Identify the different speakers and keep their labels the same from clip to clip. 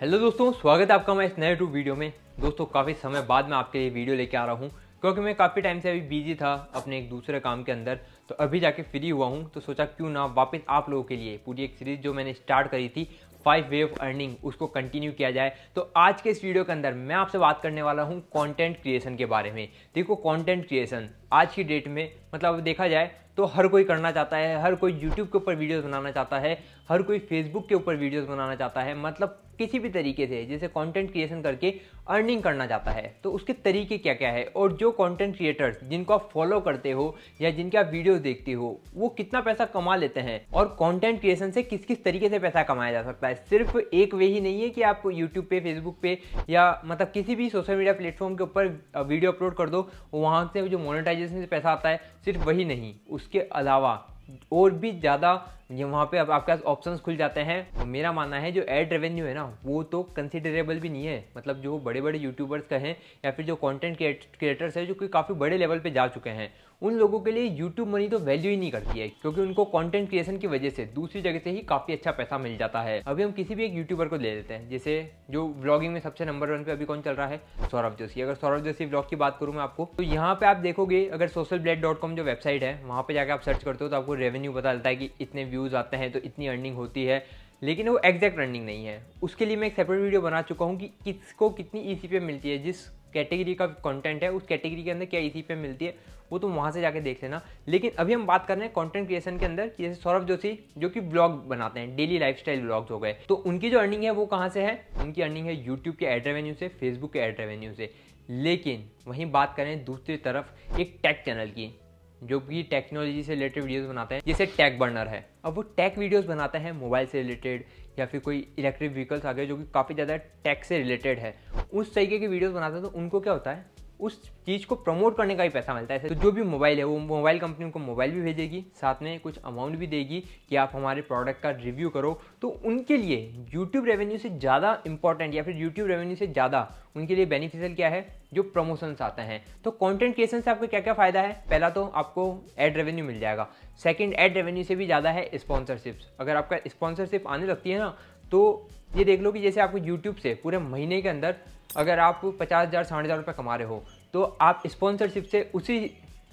Speaker 1: hello दोस्तों स्वागत है आपका मैं इस नए यूट्यूब वीडियो में दोस्तों काफ़ी समय बाद मैं आपके लिए वीडियो लेके आ रहा हूँ क्योंकि मैं काफ़ी टाइम से अभी बिजी था अपने एक दूसरे काम के अंदर तो अभी जाके फ्री हुआ हूँ तो सोचा क्यों ना वापस आप लोगों के लिए पूरी एक सीरीज जो मैंने स्टार्ट करी थी फाइव वे ऑफ अर्निंग उसको कंटिन्यू किया जाए तो आज के इस वीडियो के अंदर मैं आपसे बात करने वाला हूँ कंटेंट क्रिएशन के बारे में देखो कंटेंट क्रिएशन आज की डेट में मतलब देखा जाए तो हर कोई करना चाहता है हर कोई यूट्यूब के ऊपर वीडियोस बनाना चाहता है हर कोई फेसबुक के ऊपर वीडियोस बनाना चाहता है मतलब किसी भी तरीके से जैसे कंटेंट क्रिएशन करके अर्निंग करना चाहता है तो उसके तरीके क्या क्या है और जो कंटेंट क्रिएटर्स जिनको आप फॉलो करते हो या जिनके आप वीडियो देखते हो वो कितना पैसा कमा लेते हैं और कंटेंट क्रिएशन से किस किस तरीके से पैसा कमाया जा सकता है सिर्फ एक वे ही नहीं है कि आप यूट्यूब पे फेसबुक पे या मतलब किसी भी सोशल मीडिया प्लेटफॉर्म के ऊपर वीडियो अपलोड कर दो वहाँ से जो मोनिटाइज मोनेटाइजेशन से पैसा आता है सिर्फ वही नहीं उसके अलावा और भी ज़्यादा ये वहाँ पे अब आपके पास ऑप्शंस खुल जाते हैं और मेरा मानना है जो एड रेवेन्यू है ना वो तो कंसिडरेबल भी नहीं है मतलब जो बड़े बड़े यूट्यूबर्स कहें या फिर जो कंटेंट क्रिएटर्स हैं जो कि काफ़ी बड़े लेवल पे जा चुके हैं उन लोगों के लिए यूट्यूब मनी तो वैल्यू ही नहीं करती है क्योंकि उनको कॉन्टेंट क्रिएशन की वजह से दूसरी जगह से ही काफ़ी अच्छा पैसा मिल जाता है अभी हम किसी भी एक यूट्यूबर को ले लेते हैं जैसे जो ब्लॉगिंग में सबसे नंबर वन पे अभी कौन चल रहा है सौरभ जोशी अगर सौरभ जोशी ब्लॉग की बात करूँ मैं आपको तो यहाँ पे आप देखोगे अगर सोशल जो वेबसाइट है वहाँ पे जाकर आप सर्च करते हो तो आपको रेवेन्यू पता चलता है कि इतने व्यूज़ आते हैं तो इतनी अर्निंग होती है लेकिन वो एग्जैक्ट रनिंग नहीं है उसके लिए मैं एक सेपरेट वीडियो बना चुका हूँ कि किसको कितनी ई सी मिलती है जिस कैटेगरी का कंटेंट है उस कैटेगरी के अंदर क्या ई सी मिलती है वो तुम तो वहाँ से जाके देख लेना लेकिन अभी हम बात कर रहे हैं कंटेंट क्रिएशन के अंदर कि जैसे सौरभ जोशी जो कि ब्लॉग बनाते हैं डेली लाइफ स्टाइल ब्लॉग्स हो गए तो उनकी जो अर्निंग है वो कहाँ से है उनकी अर्निंग है यूट्यूब के एड रेवेन्यू से फेसबुक के एड रेवेन्यू से लेकिन वहीं बात करें दूसरी तरफ एक टेक चैनल की जो कि टेक्नोलॉजी से रिलेटेड वीडियोस बनाते हैं जैसे टैग बर्नर है अब वो टैक वीडियोस बनाते हैं मोबाइल से रिलेटेड या फिर कोई इलेक्ट्रिक व्हीकल्स आ गए जो कि काफ़ी ज़्यादा टैक से रिलेटेड है उस तरीके की वीडियोस बनाते हैं तो उनको क्या होता है उस चीज़ को प्रमोट करने का भी पैसा मिलता है तो जो भी मोबाइल है वो मोबाइल कंपनी को मोबाइल भी भेजेगी साथ में कुछ अमाउंट भी देगी कि आप हमारे प्रोडक्ट का रिव्यू करो तो उनके लिए यूट्यूब रेवेन्यू से ज़्यादा इंपॉर्टेंट या फिर यूट्यूब रेवेन्यू से ज़्यादा उनके लिए बेनिफिशियल क्या है जो प्रमोशंस आते हैं तो कॉन्टेंट क्रिएशन से आपको क्या क्या फ़ायदा है पहला तो आपको एड रेवेन्यू मिल जाएगा सेकेंड एड रेवेन्यू से भी ज़्यादा है स्पॉन्सरशिप्स अगर आपका स्पॉन्सरशिप आने लगती है ना तो ये देख लो कि जैसे आपको यूट्यूब से पूरे महीने के अंदर अगर आप पचास हज़ार साठ हज़ार रुपये कमा रहे हो तो आप स्पॉन्सरशिप से उसी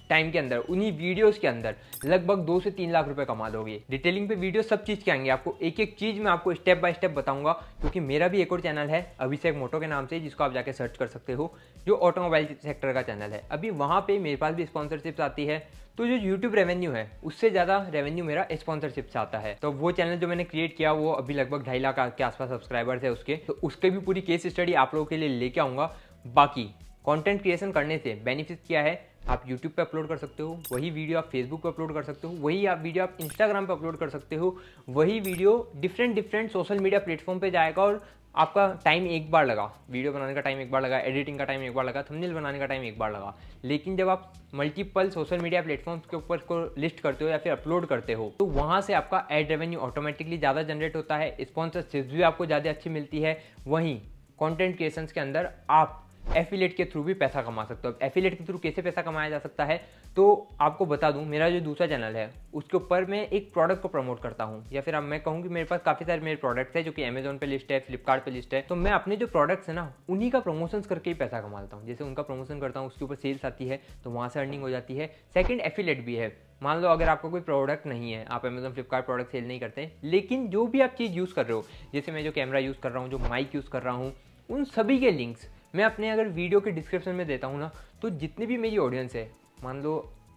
Speaker 1: टाइम के अंदर उन्हीं वीडियोस के अंदर लगभग दो से तीन लाख रुपए कमा दोगे डिटेलिंग पे वीडियो सब चीज़ के आएंगे आपको एक एक चीज़ मैं आपको स्टेप बाय स्टेप बताऊंगा क्योंकि मेरा भी एक और चैनल है अभिषेक मोटो के नाम से जिसको आप जाके सर्च कर सकते हो जो ऑटोमोबाइल सेक्टर का चैनल है अभी वहाँ पर मेरे पास भी स्पॉन्सरशिप्स आती है तो जो यूट्यूब रेवेन्यू है उससे ज़्यादा रेवेन्यू मेरा स्पॉन्सरशिप से आता है तो वो चैनल जो मैंने क्रिएट किया वो अभी लगभग ढाई लाख के आसपास सब्सक्राइबर्स है उसके तो उसके भी पूरी केस स्टडी आप लोगों के लिए लेके आऊँगा बाकी कंटेंट क्रिएशन करने से बेनिफिट क्या है आप यूट्यूब पे अपलोड कर सकते हो वही वीडियो आप फेसबुक पे अपलोड कर सकते हो वही आप वीडियो आप इंस्टाग्राम पे अपलोड कर सकते हो वही video different different social media platform पे जाएगा और आपका टाइम एक बार लगा वीडियो बनाने का टाइम एक बार लगा एडिटिंग का टाइम एक बार लगा थंबनेल बनाने का टाइम एक बार लगा लेकिन जब आप मल्टीपल सोशल मीडिया प्लेटफॉर्म्स के ऊपर को लिस्ट करते हो या फिर अपलोड करते हो तो वहाँ से आपका एड रेवेन्यू ऑटोमेटिकली ज़्यादा जनरेट होता है स्पॉन्सरशिप्स भी आपको ज़्यादा अच्छी मिलती है वहीं कॉन्टेंट क्रिएशन के अंदर आप एफिलेट के थ्रू भी पैसा कमा सकते हो अब एफिलेट के थ्रू कैसे पैसा कमाया जा सकता है तो आपको बता दूं मेरा जो दूसरा चैनल है उसके ऊपर मैं एक प्रोडक्ट को प्रमोट करता हूं या फिर अब मैं कहूं कि मेरे पास काफ़ी सारे मेरे प्रोडक्ट्स हैं जो कि अमेजोन पे लिस्ट है फ्लिपकार्ट पे लिस्ट है तो मैं अपने जो प्रोडक्ट्स है ना उन्हीं का प्रमोशन करके ही पैसा कमाता हूँ जैसे उनका प्रमोशन करता हूँ उसके ऊपर सेल्स आती है तो वहाँ से अर्निंग हो जाती है सेकेंड एफिलेट भी है मान लो अगर आपका कोई प्रोडक्ट नहीं है आप अमेजोन फ्लिपकार्ट प्रोडक्ट सेल नहीं करते लेकिन जो भी आप चीज़ यूज़ कर रहे हो जैसे मैं जो कैमरा यूज़ कर रहा हूँ जो माइक यूज़ कर रहा हूँ उन सभी के लिंक्स मैं अपने अगर वीडियो के डिस्क्रिप्शन में देता हूँ ना तो जितनी भी मेरी ऑडियंस है मान लो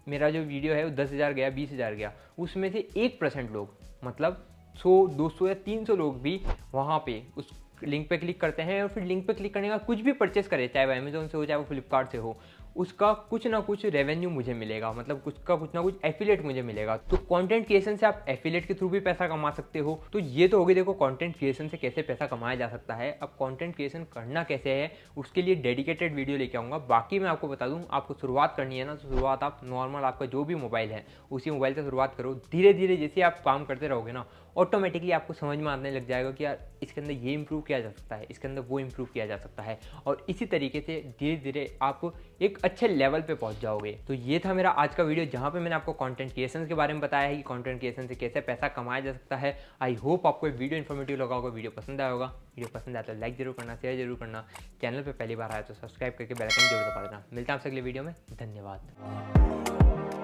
Speaker 1: मेरा जो वीडियो है वो दस हज़ार गया बीस हज़ार गया उसमें से एक परसेंट लोग मतलब सौ दो सौ या तीन सौ लोग भी वहाँ पे उस लिंक पे क्लिक करते हैं और फिर लिंक पे क्लिक करने का कुछ भी परचेस करें चाहे वो अमेज़ोन से हो चाहे वो फ्लिपकार्ट से हो उसका कुछ ना कुछ रेवेन्यू मुझे मिलेगा मतलब उसका कुछ ना कुछ एफिलेट मुझे मिलेगा तो कंटेंट क्रिएशन से आप एफिलेट के थ्रू भी पैसा कमा सकते हो तो ये तो होगी देखो कंटेंट क्रिएशन से कैसे पैसा कमाया जा सकता है अब कंटेंट क्रिएशन करना कैसे है उसके लिए डेडिकेटेड वीडियो लेके आऊँगा बाकी मैं आपको बता दूँ आपको शुरुआत करनी है ना तो शुरुआत आप नॉर्मल आपका जो भी मोबाइल है उसी मोबाइल से शुरुआत करो धीरे धीरे जैसे आप काम करते रहोगे ना ऑटोमेटिकली आपको समझ में आने लग जाएगा कि यार इसके अंदर ये इम्प्रूव किया जा सकता है इसके अंदर वो इम्प्रूव किया जा सकता है और इसी तरीके से धीरे धीरे आप एक अच्छे लेवल पे पहुंच जाओगे तो ये था मेरा आज का वीडियो जहाँ पे मैंने आपको कंटेंट क्रिएशन के बारे में बताया है कि कंटेंट क्रिएशन से कैसे पैसा कमाया जा सकता है आई होप आपको वीडियो इन्फॉर्मेटिव लगा होगा वीडियो पसंद आया होगा वीडियो पसंद आया तो लाइक जरूर करना शेयर जरूर करना चैनल पर पहली बार आया तो सब्सक्राइब करके बेलाइकन जरूर दबा देना मिलता है आपसे अगले वीडियो में धन्यवाद